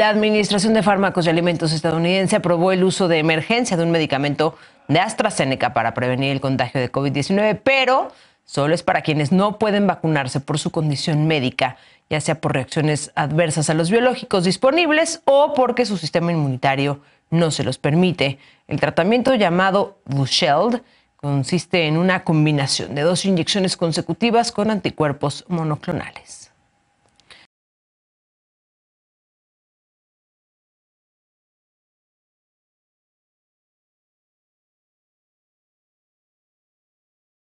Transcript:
La Administración de Fármacos y Alimentos estadounidense aprobó el uso de emergencia de un medicamento de AstraZeneca para prevenir el contagio de COVID-19, pero solo es para quienes no pueden vacunarse por su condición médica, ya sea por reacciones adversas a los biológicos disponibles o porque su sistema inmunitario no se los permite. El tratamiento llamado Busheld consiste en una combinación de dos inyecciones consecutivas con anticuerpos monoclonales.